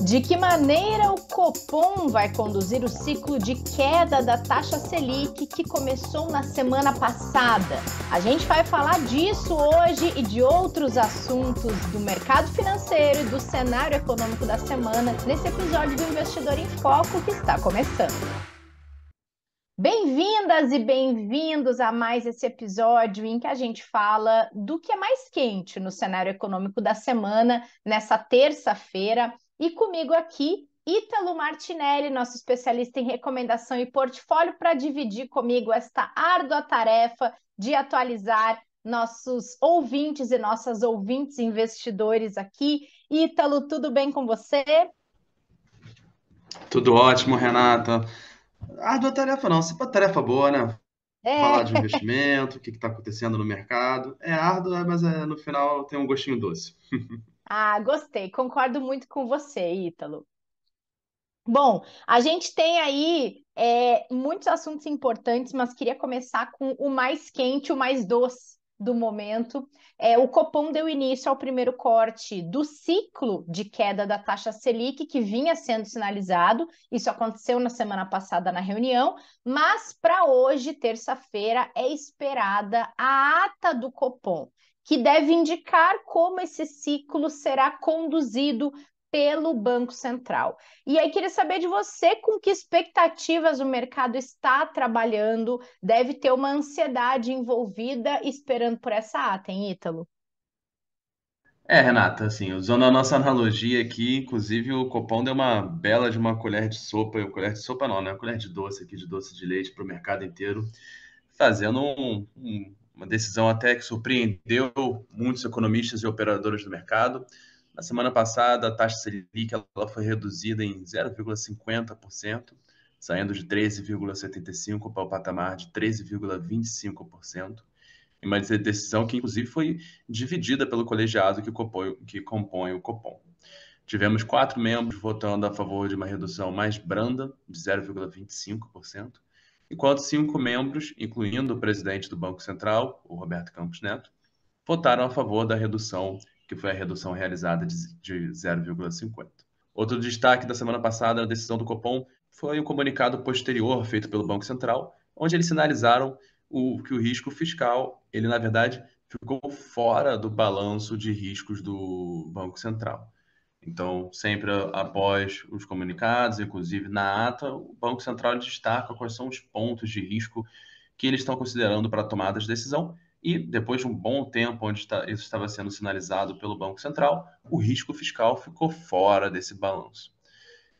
De que maneira o Copom vai conduzir o ciclo de queda da taxa Selic que começou na semana passada? A gente vai falar disso hoje e de outros assuntos do mercado financeiro e do cenário econômico da semana nesse episódio do Investidor em Foco que está começando. Bem-vindas e bem-vindos a mais esse episódio em que a gente fala do que é mais quente no cenário econômico da semana, nessa terça-feira, e comigo aqui, Ítalo Martinelli, nosso especialista em recomendação e portfólio, para dividir comigo esta árdua tarefa de atualizar nossos ouvintes e nossas ouvintes investidores aqui. Ítalo, tudo bem com você? Tudo ótimo, Renata. Árdua tarefa não, sempre tarefa boa, né? É. Falar de investimento, o que está acontecendo no mercado. É árdua, mas é, no final tem um gostinho doce. Ah, gostei. Concordo muito com você, Ítalo. Bom, a gente tem aí é, muitos assuntos importantes, mas queria começar com o mais quente, o mais doce do momento. É, o Copom deu início ao primeiro corte do ciclo de queda da taxa Selic, que vinha sendo sinalizado. Isso aconteceu na semana passada na reunião, mas para hoje, terça-feira, é esperada a ata do Copom que deve indicar como esse ciclo será conduzido pelo Banco Central. E aí queria saber de você com que expectativas o mercado está trabalhando, deve ter uma ansiedade envolvida esperando por essa ata, hein, Ítalo? É, Renata, assim, usando a nossa analogia aqui, inclusive o Copom deu uma bela de uma colher de sopa, e colher de sopa não, né? Uma colher de doce aqui, de doce de leite para o mercado inteiro, fazendo um, um uma decisão até que surpreendeu muitos economistas e operadores do mercado. Na semana passada, a taxa Selic ela foi reduzida em 0,50%, saindo de 13,75% para o patamar de 13,25%. Em uma decisão que, inclusive, foi dividida pelo colegiado que compõe, que compõe o Copom. Tivemos quatro membros votando a favor de uma redução mais branda, de 0,25%, enquanto cinco membros, incluindo o presidente do Banco Central, o Roberto Campos Neto, votaram a favor da redução, que foi a redução realizada de 0,50. Outro destaque da semana passada, a decisão do Copom, foi o comunicado posterior feito pelo Banco Central, onde eles sinalizaram o, que o risco fiscal, ele na verdade ficou fora do balanço de riscos do Banco Central. Então, sempre após os comunicados, inclusive na ata, o Banco Central destaca quais são os pontos de risco que eles estão considerando para tomadas tomada de decisão. E depois de um bom tempo onde isso estava sendo sinalizado pelo Banco Central, o risco fiscal ficou fora desse balanço.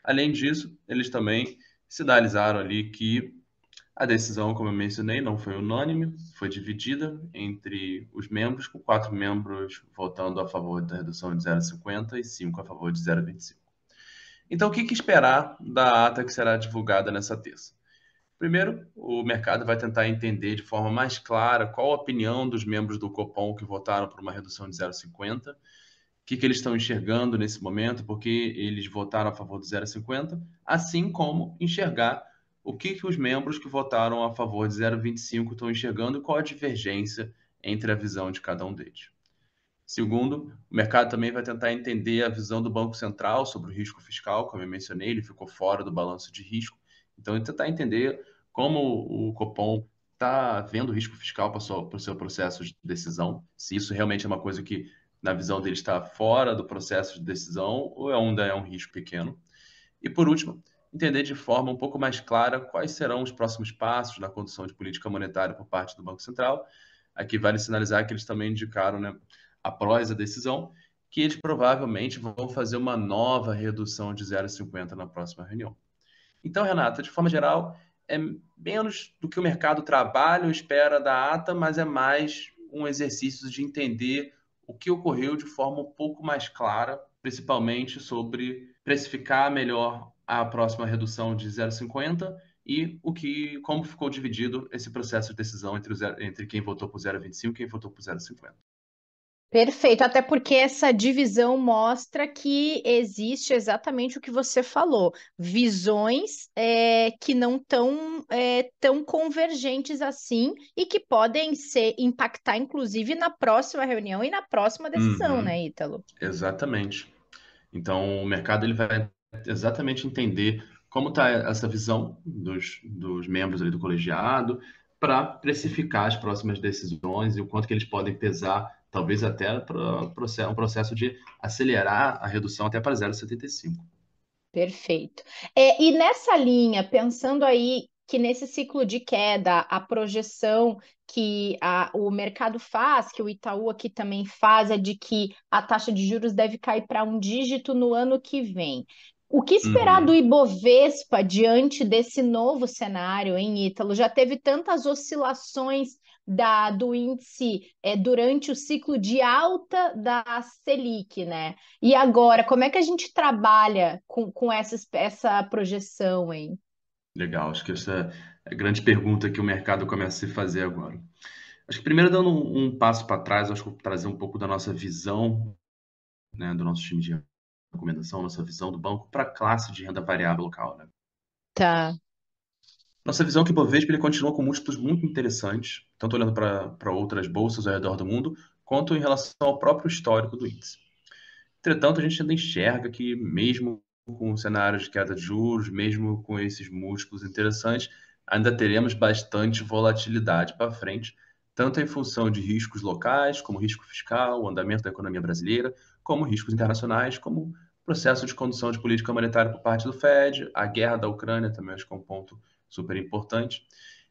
Além disso, eles também sinalizaram ali que a decisão, como eu mencionei, não foi unânime, foi dividida entre os membros, com quatro membros votando a favor da redução de 0,50 e cinco a favor de 0,25. Então, o que, que esperar da ata que será divulgada nessa terça? Primeiro, o mercado vai tentar entender de forma mais clara qual a opinião dos membros do Copom que votaram por uma redução de 0,50, o que, que eles estão enxergando nesse momento, porque eles votaram a favor do 0,50, assim como enxergar o que, que os membros que votaram a favor de 0,25 estão enxergando e qual a divergência entre a visão de cada um deles. Segundo, o mercado também vai tentar entender a visão do Banco Central sobre o risco fiscal, como eu mencionei, ele ficou fora do balanço de risco. Então, ele tentar entender como o Copom está vendo o risco fiscal para o seu, seu processo de decisão, se isso realmente é uma coisa que, na visão dele, está fora do processo de decisão ou é um, é um risco pequeno. E, por último, entender de forma um pouco mais clara quais serão os próximos passos na condução de política monetária por parte do Banco Central. Aqui vale sinalizar que eles também indicaram, né, após a decisão, que eles provavelmente vão fazer uma nova redução de 0,50 na próxima reunião. Então, Renata, de forma geral, é menos do que o mercado trabalha ou espera da ata, mas é mais um exercício de entender o que ocorreu de forma um pouco mais clara, principalmente sobre precificar melhor a próxima redução de 0,50 e o que, como ficou dividido esse processo de decisão entre, zero, entre quem votou por 0,25 e quem votou por 0,50. Perfeito, até porque essa divisão mostra que existe exatamente o que você falou, visões é, que não estão é, tão convergentes assim e que podem ser impactar, inclusive, na próxima reunião e na próxima decisão, uhum. né, Ítalo? Exatamente. Então, o mercado ele vai exatamente entender como está essa visão dos, dos membros do colegiado para precificar as próximas decisões e o quanto que eles podem pesar, talvez até para um processo de acelerar a redução até para 0,75. Perfeito. É, e nessa linha, pensando aí que nesse ciclo de queda, a projeção que a, o mercado faz, que o Itaú aqui também faz, é de que a taxa de juros deve cair para um dígito no ano que vem. O que esperar uhum. do Ibovespa diante desse novo cenário, em Ítalo? Já teve tantas oscilações da, do índice é, durante o ciclo de alta da Selic, né? E agora, como é que a gente trabalha com, com essa, essa projeção, hein? Legal, acho que essa é a grande pergunta que o mercado começa a se fazer agora. Acho que primeiro dando um, um passo para trás, acho que vou trazer um pouco da nossa visão, né, do nosso time de recomendação, nossa visão do banco para a classe de renda variável local, né? Tá. Nossa visão é que o Bovespa ele continua com múltiplos muito interessantes, tanto olhando para outras bolsas ao redor do mundo, quanto em relação ao próprio histórico do índice. Entretanto, a gente ainda enxerga que, mesmo com cenários de queda de juros, mesmo com esses múltiplos interessantes, ainda teremos bastante volatilidade para frente, tanto em função de riscos locais, como risco fiscal, o andamento da economia brasileira, como riscos internacionais, como processo de condução de política monetária por parte do Fed, a guerra da Ucrânia também acho que é um ponto super importante.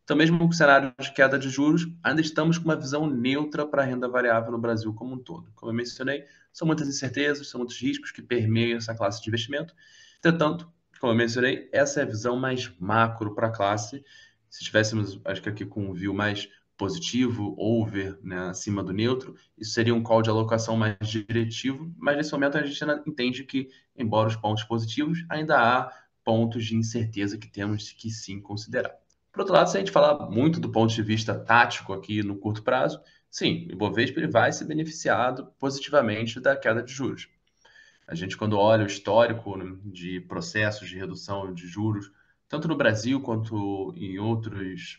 Então, mesmo com o cenário de queda de juros, ainda estamos com uma visão neutra para a renda variável no Brasil como um todo. Como eu mencionei, são muitas incertezas, são muitos riscos que permeiam essa classe de investimento. Entretanto, como eu mencionei, essa é a visão mais macro para a classe. Se estivéssemos, acho que aqui com um view mais positivo, over, né, acima do neutro, isso seria um call de alocação mais diretivo, mas nesse momento a gente entende que, embora os pontos positivos, ainda há pontos de incerteza que temos que sim considerar. Por outro lado, se a gente falar muito do ponto de vista tático aqui no curto prazo, sim, o Ibovespa ele vai se beneficiado positivamente da queda de juros. A gente, quando olha o histórico né, de processos de redução de juros, tanto no Brasil quanto em outros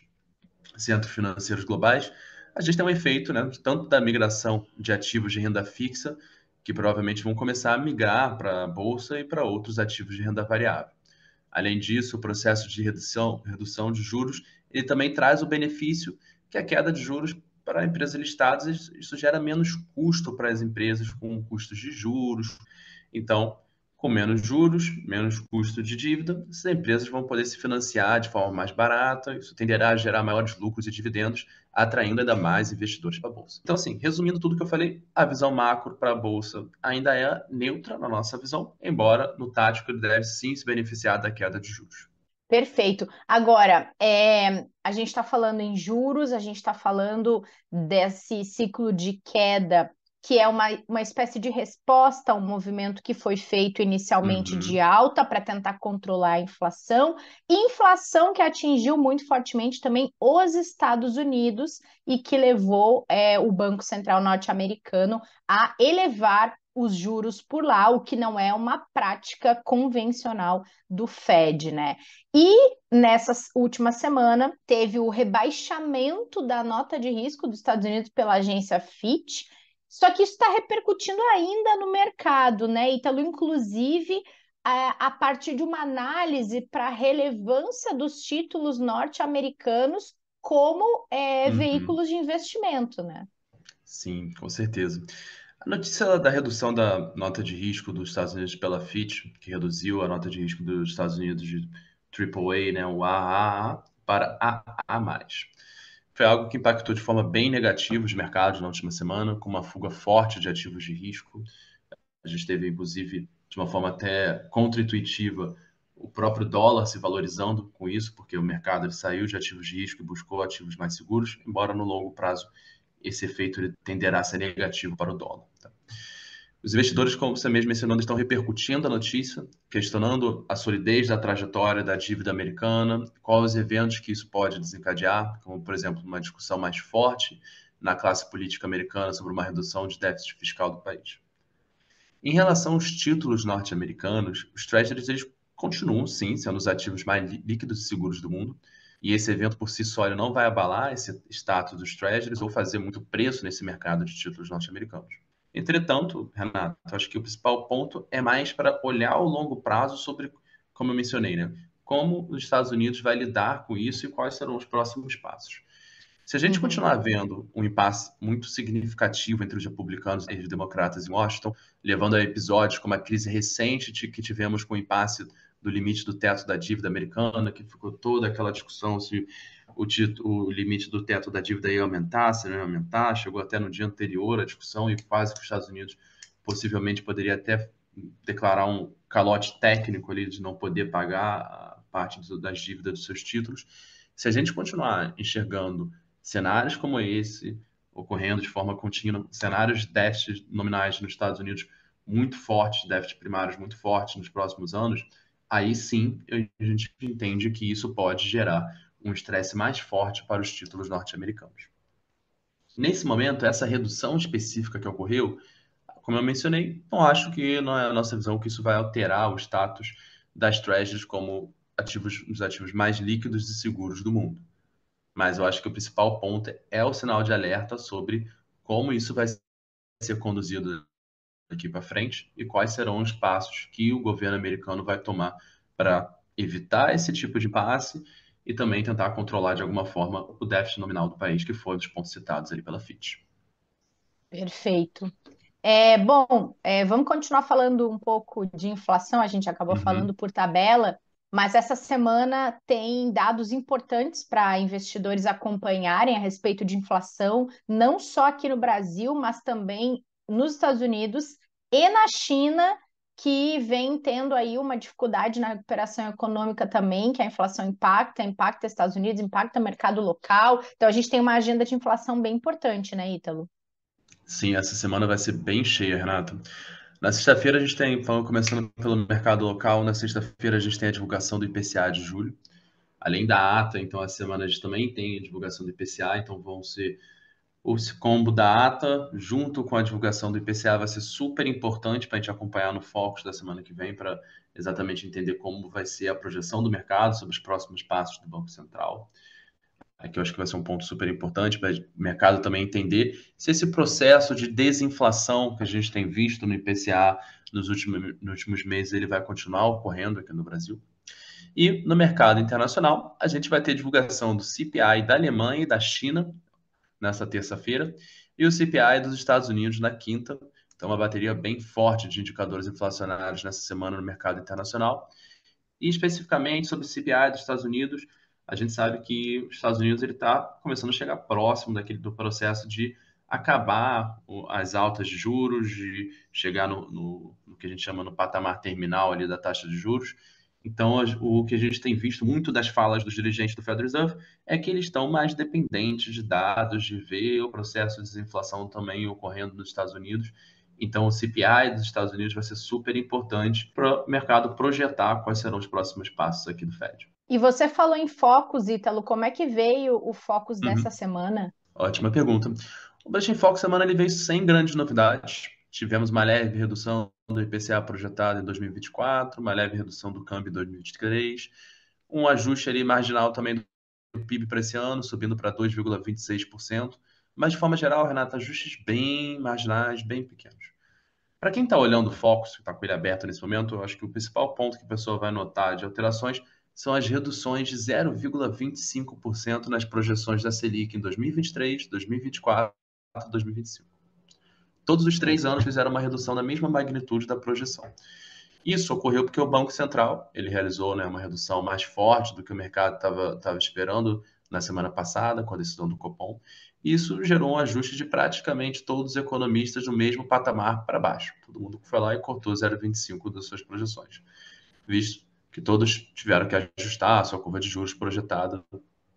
centros financeiros globais, a gente tem um efeito né, tanto da migração de ativos de renda fixa, que provavelmente vão começar a migrar para a Bolsa e para outros ativos de renda variável. Além disso, o processo de redução, redução de juros ele também traz o benefício que a queda de juros para empresas listadas, isso gera menos custo para as empresas com custos de juros. Então, com menos juros, menos custo de dívida, as empresas vão poder se financiar de forma mais barata, isso tenderá a gerar maiores lucros e dividendos, atraindo ainda mais investidores para a Bolsa. Então, assim, resumindo tudo que eu falei, a visão macro para a Bolsa ainda é neutra na nossa visão, embora no tático ele deve sim se beneficiar da queda de juros. Perfeito. Agora, é, a gente está falando em juros, a gente está falando desse ciclo de queda que é uma, uma espécie de resposta ao movimento que foi feito inicialmente uhum. de alta para tentar controlar a inflação, inflação que atingiu muito fortemente também os Estados Unidos e que levou é, o Banco Central norte-americano a elevar os juros por lá, o que não é uma prática convencional do Fed, né? E nessa última semana teve o rebaixamento da nota de risco dos Estados Unidos pela agência Fitch só que isso está repercutindo ainda no mercado, né, Ítalo? Inclusive, é, a partir de uma análise para a relevância dos títulos norte-americanos como é, uhum. veículos de investimento, né? Sim, com certeza. A notícia da redução da nota de risco dos Estados Unidos pela Fitch, que reduziu a nota de risco dos Estados Unidos de AAA, né, o AAA, para AA+ foi algo que impactou de forma bem negativa os mercados na última semana, com uma fuga forte de ativos de risco. A gente teve, inclusive, de uma forma até contra-intuitiva, o próprio dólar se valorizando com isso, porque o mercado saiu de ativos de risco e buscou ativos mais seguros, embora no longo prazo esse efeito tenderá a ser negativo para o dólar. Os investidores, como você mesmo mencionou, estão repercutindo a notícia, questionando a solidez da trajetória da dívida americana, quais os eventos que isso pode desencadear, como, por exemplo, uma discussão mais forte na classe política americana sobre uma redução de déficit fiscal do país. Em relação aos títulos norte-americanos, os treasuries eles continuam, sim, sendo os ativos mais líquidos e seguros do mundo, e esse evento por si só não vai abalar esse status dos treasuries ou fazer muito preço nesse mercado de títulos norte-americanos. Entretanto, Renato, acho que o principal ponto é mais para olhar ao longo prazo sobre, como eu mencionei, né? como os Estados Unidos vai lidar com isso e quais serão os próximos passos. Se a gente uhum. continuar vendo um impasse muito significativo entre os republicanos e os democratas em Washington, levando a episódios como a crise recente que tivemos com o impasse do limite do teto da dívida americana, que ficou toda aquela discussão se o, o limite do teto da dívida ia aumentar, se não ia aumentar, chegou até no dia anterior a discussão e quase que os Estados Unidos possivelmente poderia até declarar um calote técnico ali de não poder pagar a parte das dívidas dos seus títulos. Se a gente continuar enxergando cenários como esse ocorrendo de forma contínua, cenários de déficits nominais nos Estados Unidos muito fortes, déficits primários muito fortes nos próximos anos, aí sim a gente entende que isso pode gerar um estresse mais forte para os títulos norte-americanos. Nesse momento, essa redução específica que ocorreu, como eu mencionei, não acho que não é a nossa visão que isso vai alterar o status das treasuries como ativos, os ativos mais líquidos e seguros do mundo. Mas eu acho que o principal ponto é o sinal de alerta sobre como isso vai ser conduzido daqui para frente e quais serão os passos que o governo americano vai tomar para evitar esse tipo de passe e também tentar controlar de alguma forma o déficit nominal do país, que foram os pontos citados ali pela FIT. Perfeito. É, bom, é, vamos continuar falando um pouco de inflação, a gente acabou uhum. falando por tabela, mas essa semana tem dados importantes para investidores acompanharem a respeito de inflação, não só aqui no Brasil, mas também nos Estados Unidos e na China, que vem tendo aí uma dificuldade na recuperação econômica também, que a inflação impacta, impacta Estados Unidos, impacta o mercado local. Então a gente tem uma agenda de inflação bem importante, né, Ítalo? Sim, essa semana vai ser bem cheia, Renato. Na sexta-feira a gente tem, então, começando pelo mercado local, na sexta-feira a gente tem a divulgação do IPCA de julho. Além da ata, então a semana a gente também tem a divulgação do IPCA, então vão ser esse combo da ata, junto com a divulgação do IPCA, vai ser super importante para a gente acompanhar no Focus da semana que vem, para exatamente entender como vai ser a projeção do mercado sobre os próximos passos do Banco Central. Aqui eu acho que vai ser um ponto super importante para o mercado também entender se esse processo de desinflação que a gente tem visto no IPCA nos últimos, nos últimos meses ele vai continuar ocorrendo aqui no Brasil. E no mercado internacional, a gente vai ter divulgação do CPI da Alemanha e da China nessa terça-feira, e o CPI é dos Estados Unidos na quinta. Então, uma bateria bem forte de indicadores inflacionários nessa semana no mercado internacional. E especificamente sobre o CPI dos Estados Unidos, a gente sabe que os Estados Unidos está começando a chegar próximo daquele, do processo de acabar as altas de juros, de chegar no, no, no que a gente chama no patamar terminal ali da taxa de juros então, o que a gente tem visto muito das falas dos dirigentes do Federal Reserve é que eles estão mais dependentes de dados, de ver o processo de desinflação também ocorrendo nos Estados Unidos. Então, o CPI dos Estados Unidos vai ser super importante para o mercado projetar quais serão os próximos passos aqui do Fed. E você falou em focos, Ítalo. Como é que veio o focos uhum. dessa semana? Ótima pergunta. O Blasting Foco semana ele veio sem grandes novidades. Tivemos uma leve redução do IPCA projetado em 2024, uma leve redução do câmbio em 2023, um ajuste ali marginal também do PIB para esse ano, subindo para 2,26%, mas de forma geral, Renata, ajustes bem marginais, bem pequenos. Para quem está olhando o Focus, que está com ele aberto nesse momento, eu acho que o principal ponto que a pessoa vai notar de alterações são as reduções de 0,25% nas projeções da Selic em 2023, 2024 e 2025. Todos os três anos fizeram uma redução da mesma magnitude da projeção. Isso ocorreu porque o Banco Central ele realizou né, uma redução mais forte do que o mercado estava esperando na semana passada, com a decisão do Copom. Isso gerou um ajuste de praticamente todos os economistas no mesmo patamar para baixo. Todo mundo foi lá e cortou 0,25 das suas projeções, visto que todos tiveram que ajustar a sua curva de juros projetada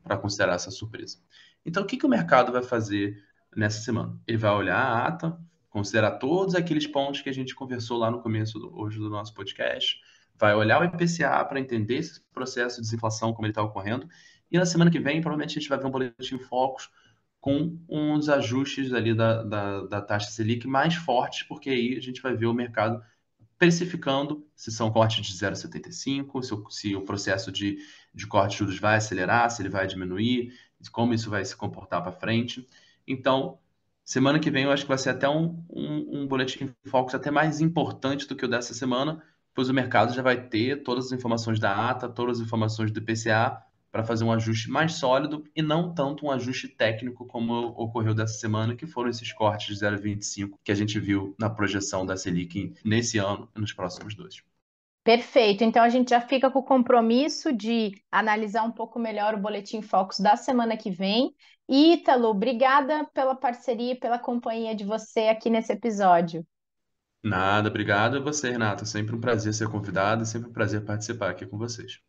para considerar essa surpresa. Então, o que, que o mercado vai fazer nessa semana? Ele vai olhar a ata considerar todos aqueles pontos que a gente conversou lá no começo do, hoje do nosso podcast, vai olhar o IPCA para entender esse processo de desinflação, como ele está ocorrendo, e na semana que vem, provavelmente, a gente vai ver um boletim focos com uns ajustes ali da, da, da taxa Selic mais fortes, porque aí a gente vai ver o mercado precificando se são cortes de 0,75, se, o, se o processo de, de corte de juros vai acelerar, se ele vai diminuir, como isso vai se comportar para frente. Então, Semana que vem eu acho que vai ser até um, um, um boletim Focus até mais importante do que o dessa semana, pois o mercado já vai ter todas as informações da ata, todas as informações do PCA para fazer um ajuste mais sólido e não tanto um ajuste técnico como ocorreu dessa semana, que foram esses cortes de 0,25 que a gente viu na projeção da Selic nesse ano e nos próximos dois. Perfeito. Então a gente já fica com o compromisso de analisar um pouco melhor o boletim Focus da semana que vem. Ítalo, obrigada pela parceria e pela companhia de você aqui nesse episódio. Nada, obrigado a você, Renata. Sempre um prazer ser convidado, sempre um prazer participar aqui com vocês.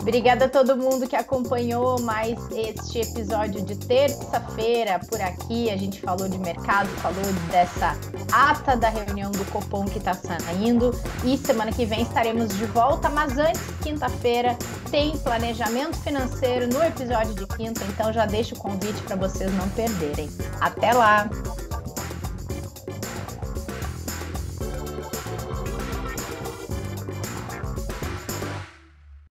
Obrigada a todo mundo que acompanhou mais este episódio de terça-feira por aqui. A gente falou de mercado, falou dessa ata da reunião do Copom que está saindo. E semana que vem estaremos de volta, mas antes, quinta-feira, tem planejamento financeiro no episódio de quinta, então já deixo o convite para vocês não perderem. Até lá!